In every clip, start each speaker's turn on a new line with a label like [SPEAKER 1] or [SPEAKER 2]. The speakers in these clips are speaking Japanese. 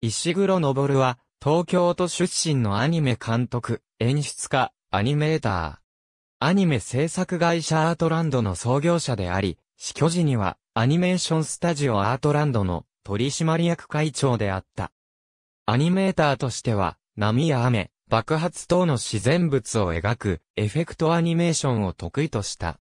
[SPEAKER 1] 石黒昇は、東京都出身のアニメ監督、演出家、アニメーター。アニメ制作会社アートランドの創業者であり、死去時には、アニメーションスタジオアートランドの取締役会長であった。アニメーターとしては、波や雨、爆発等の自然物を描く、エフェクトアニメーションを得意とした。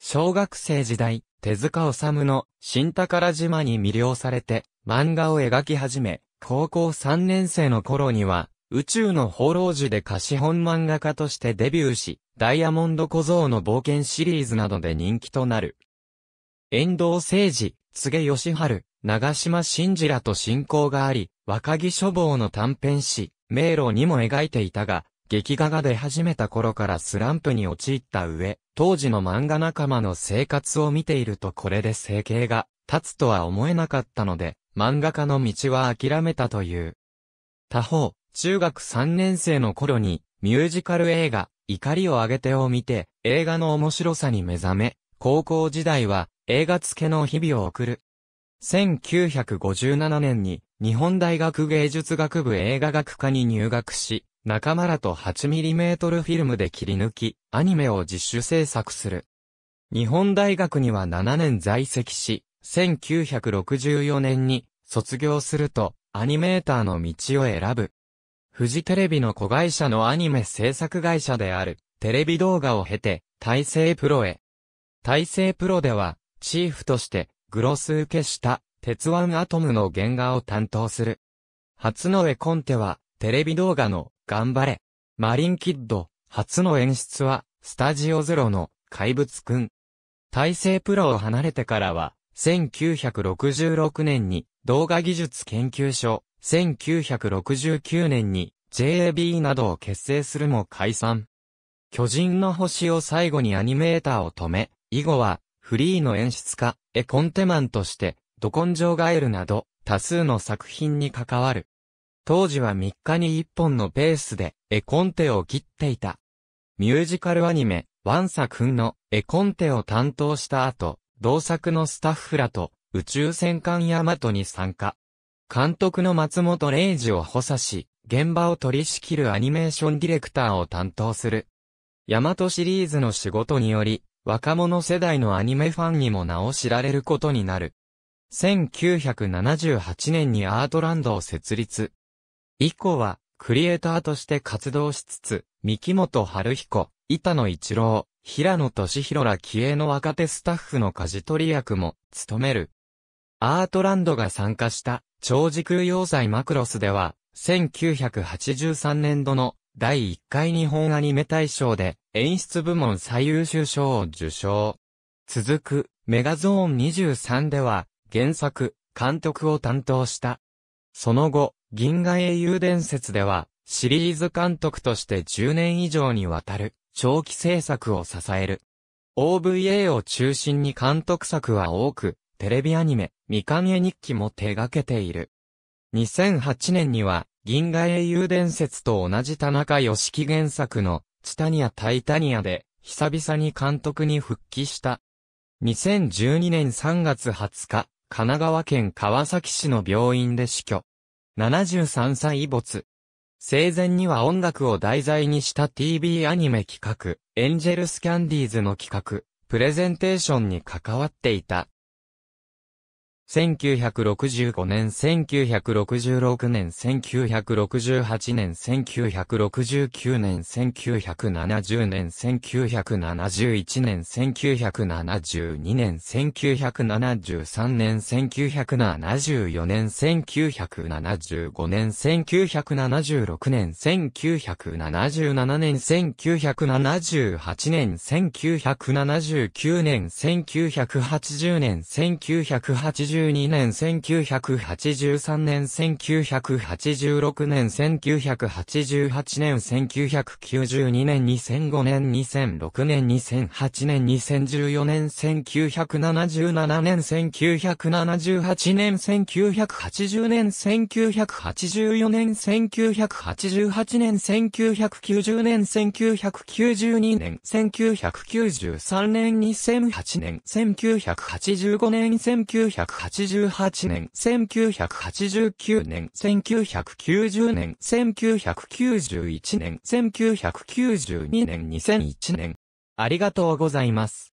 [SPEAKER 1] 小学生時代、手塚治虫の新宝島に魅了されて、漫画を描き始め、高校3年生の頃には、宇宙の放浪時で貸本漫画家としてデビューし、ダイヤモンド小僧の冒険シリーズなどで人気となる。遠藤誠二、菅義春、長島真二らと親交があり、若木書房の短編誌、迷路にも描いていたが、劇画が出始めた頃からスランプに陥った上、当時の漫画仲間の生活を見ているとこれで生計が立つとは思えなかったので、漫画家の道は諦めたという。他方、中学3年生の頃に、ミュージカル映画、怒りをあげてを見て、映画の面白さに目覚め、高校時代は映画付けの日々を送る。1957年に日本大学芸術学部映画学科に入学し、仲間らと 8mm フィルムで切り抜き、アニメを自主制作する。日本大学には7年在籍し、1964年に卒業するとアニメーターの道を選ぶ。富士テレビの子会社のアニメ制作会社であるテレビ動画を経て大成プロへ。大成プロではチーフとしてグロス受けした鉄腕アトムの原画を担当する。初の絵コンテはテレビ動画の頑張れ。マリンキッド、初の演出は、スタジオゼロの怪物くん。大成プロを離れてからは、1966年に動画技術研究所、1969年に JAB などを結成するも解散。巨人の星を最後にアニメーターを止め、以後はフリーの演出家、エコンテマンとして、ド根性ガエルなど多数の作品に関わる。当時は3日に1本のペースで絵コンテを切っていた。ミュージカルアニメ、ワンサ君の絵コンテを担当した後、同作のスタッフらと宇宙戦艦ヤマトに参加。監督の松本零士を補佐し、現場を取り仕切るアニメーションディレクターを担当する。ヤマトシリーズの仕事により、若者世代のアニメファンにも名を知られることになる。1978年にアートランドを設立。以降は、クリエイターとして活動しつつ、三木本春彦、板野一郎、平野俊弘ら気鋭の若手スタッフの舵取り役も務める。アートランドが参加した長時空要塞マクロスでは、1983年度の第1回日本アニメ大賞で演出部門最優秀賞を受賞。続くメガゾーン23では原作、監督を担当した。その後、銀河英雄伝説ではシリーズ監督として10年以上にわたる長期制作を支える。OVA を中心に監督作は多く、テレビアニメ、未完絵日記も手掛けている。2008年には、銀河英雄伝説と同じ田中義樹原作の、チタニア・タイタニアで、久々に監督に復帰した。2012年3月20日、神奈川県川崎市の病院で死去。73歳没。生前には音楽を題材にした TV アニメ企画、エンジェルスキャンディーズの企画、プレゼンテーションに関わっていた。1965年、1966年、1968年、1969年、1970年、1971年、1972年、1973年、1974年、1975年、1976年、1977年、1978年、1979年、1980年、1980 1982年1983年1986年1988年1992年2005年2006年2008年2014年1977年1978年1980年1984年1988年1990年1992年1993年2008年1985年1988 1988年、1989年、1990年、1991年、1992年、2001年。ありがとうございます。